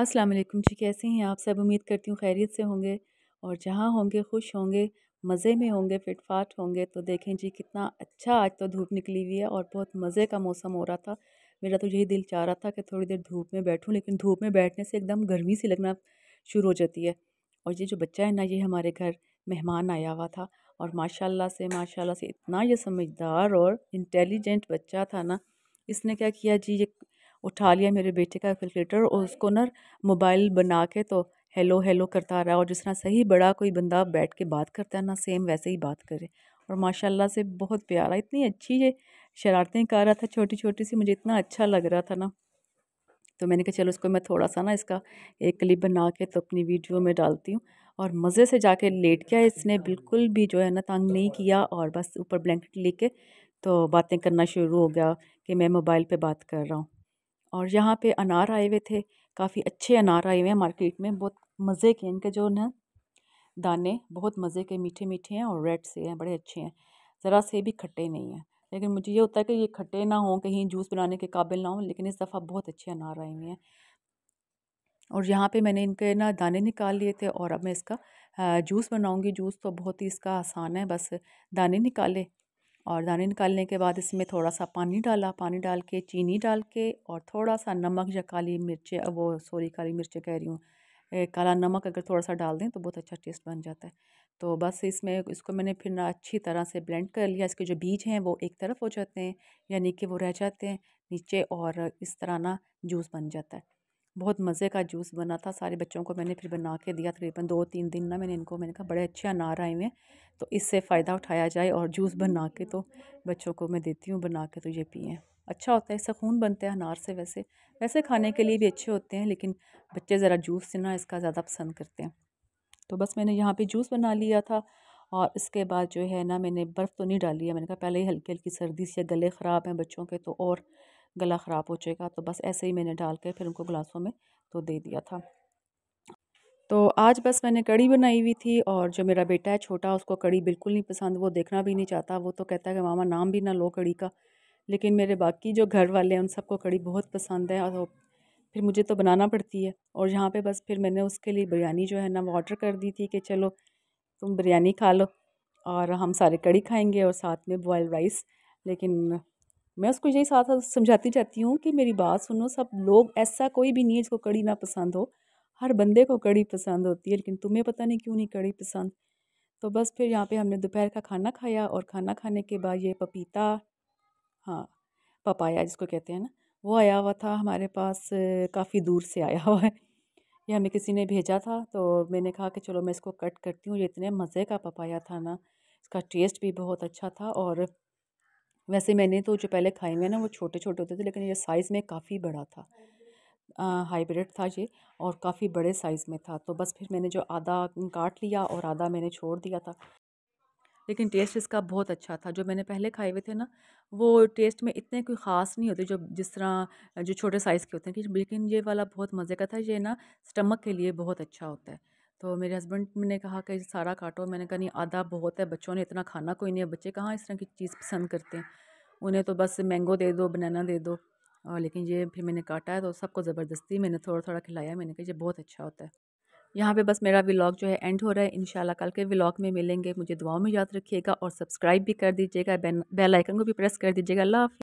अस्सलाम वालेकुम जी कैसे हैं आप सब उम्मीद करती हूँ खैरियत से होंगे और जहाँ होंगे खुश होंगे मज़े में होंगे फिटफाट होंगे तो देखें जी कितना अच्छा आज तो धूप निकली हुई है और बहुत मज़े का मौसम हो रहा था मेरा तो यही दिल चाह रहा था कि थोड़ी देर धूप में बैठूँ लेकिन धूप में बैठने से एकदम गर्मी सी लगना शुरू हो जाती है और ये जो बच्चा है ना ये हमारे घर मेहमान आया हुआ था और माशाल्लाह से माशाल्लाह से इतना ये समझदार और इंटेलिजेंट बच्चा था ना इसने क्या किया जी ये उठा लिया मेरे बेटे का कैलकुलेटर और उसको ना मोबाइल बना के तो हेलो हेलो करता रहा और जिस तरह सही बड़ा कोई बंदा बैठ के बात करता है ना सेम वैसे ही बात करे और माशाल्लाह से बहुत प्यारा इतनी अच्छी ये शरारतें कर रहा था छोटी छोटी सी मुझे इतना अच्छा लग रहा था ना तो मैंने कहा चलो उसको मैं थोड़ा सा ना इसका एक क्लिप बना के तो अपनी वीडियो में डालती हूँ और मज़े से जाके लेट गया इसने बिल्कुल भी जो है ना तंग नहीं किया और बस ऊपर ब्लैंकेट लेके तो बातें करना शुरू हो गया कि मैं मोबाइल पे बात कर रहा हूँ और यहाँ पे अनार आए हुए थे काफ़ी अच्छे अनार आए हुए हैं मार्केट में बहुत मज़े के इनके जो ना दाने बहुत मज़े के मीठे मीठे हैं और रेड से हैं बड़े अच्छे हैं ज़रा से भी खट्टे नहीं हैं लेकिन मुझे ये होता है कि ये खट्टे ना हों कहीं जूस बनाने के काबिल ना हों लेकिन इस दफ़ा बहुत अच्छे अनार आए हुए हैं और यहाँ पर मैंने इनके ना दाने निकाल लिए थे और अब मैं इसका जूस बनाऊँगी जूस तो बहुत ही इसका आसान है बस दाने निकाले और दाने निकालने के बाद इसमें थोड़ा सा पानी डाला पानी डाल के चीनी डाल के और थोड़ा सा नमक या काली मिर्च वो सॉरी काली मिर्च कह रही हूँ काला नमक अगर थोड़ा सा डाल दें तो बहुत अच्छा टेस्ट बन जाता है तो बस इसमें इसको मैंने फिर ना अच्छी तरह से ब्लेंड कर लिया इसके जो बीज हैं वो एक तरफ हो जाते हैं यानी कि वो रह जाते हैं नीचे और इस तरह ना जूस बन जाता है बहुत मज़े का जूस बना था सारे बच्चों को मैंने फिर बना के दिया तकरीबन दो तीन दिन ना मैंने इनको मैंने कहा बड़े अच्छे अनार आए हुए हैं तो इससे फ़ायदा उठाया जाए और जूस बना के तो बच्चों को मैं देती हूँ बना के तो ये पिएँ अच्छा होता है इससे खून बनता है अनार से वैसे वैसे खाने के लिए भी अच्छे होते हैं लेकिन बच्चे ज़रा जूस से ना इसका ज़्यादा पसंद करते हैं तो बस मैंने यहाँ पे जूस बना लिया था और इसके बाद जो है ना मैंने बर्फ़ तो नहीं डाली है मैंने कहा पहले ही हल्की हल्की सर्दी से गले ख़राब हैं बच्चों के तो और गला ख़राब हो जाएगा तो बस ऐसे ही मैंने डाल के फिर उनको गिलासों में तो दे दिया था तो आज बस मैंने कड़ी बनाई हुई थी और जो मेरा बेटा है छोटा उसको कड़ी बिल्कुल नहीं पसंद वो देखना भी नहीं चाहता वो तो कहता है कि मामा नाम भी ना लो कड़ी का लेकिन मेरे बाकी जो घर वाले हैं उन सबको कड़ी बहुत पसंद है और फिर मुझे तो बनाना पड़ती है और यहाँ पे बस फिर मैंने उसके लिए बिरयानी जो है ना वो ऑर्डर कर दी थी कि चलो तुम बिरयानी खा लो और हम सारे कड़ी खाएंगे और साथ में बॉयल राइस लेकिन मैं उसको यही साथ साथ समझाती जाती हूँ कि मेरी बात सुनो सब लोग ऐसा कोई भी नहीं है जिसको कड़ी ना पसंद हो हर बंदे को कड़ी पसंद होती है लेकिन तुम्हें पता नहीं क्यों नहीं कड़ी पसंद तो बस फिर यहाँ पे हमने दोपहर का खाना खाया और खाना खाने के बाद ये पपीता हाँ पपाया जिसको कहते हैं ना वो आया हुआ था हमारे पास काफ़ी दूर से आया हुआ है ये हमें किसी ने भेजा था तो मैंने कहा कि चलो मैं इसको कट करती हूँ ये इतने मज़े का पपाया था ना इसका टेस्ट भी बहुत अच्छा था और वैसे मैंने तो जो पहले खाए हुए ना वो छोटे छोटे होते थे लेकिन ये साइज़ में काफ़ी बड़ा था हाइब्रिड था ये और काफ़ी बड़े साइज़ में था तो बस फिर मैंने जो आधा काट लिया और आधा मैंने छोड़ दिया था लेकिन टेस्ट इसका बहुत अच्छा था जो मैंने पहले खाए हुए थे ना वो टेस्ट में इतने कोई ख़ास नहीं होते जो जिस तरह जो छोटे साइज़ के होते हैं लेकिन ये वाला बहुत मज़े का था ये ना स्टमक के लिए बहुत अच्छा होता है तो मेरे हस्बैंड ने कहा कि सारा काटो मैंने कहा नहीं आधा बहुत है बच्चों ने इतना खाना कोई नहीं है बच्चे कहाँ इस तरह की चीज़ पसंद करते हैं उन्हें तो बस मैंगो दे दो बनाना दे दो और लेकिन ये फिर मैंने काटा है तो सबको ज़बरदस्ती मैंने थोड़ा थोड़ा खिलाया मैंने कहा ये बहुत अच्छा होता है यहाँ पे बस मेरा व्लॉग जो है एंड हो रहा है इंशाल्लाह कल के व्लॉग में मिलेंगे मुझे दुआओं में याद रखिएगा और सब्सक्राइब भी कर दीजिएगा बेल आइकन को भी प्रेस कर दीजिएगा अल्लाह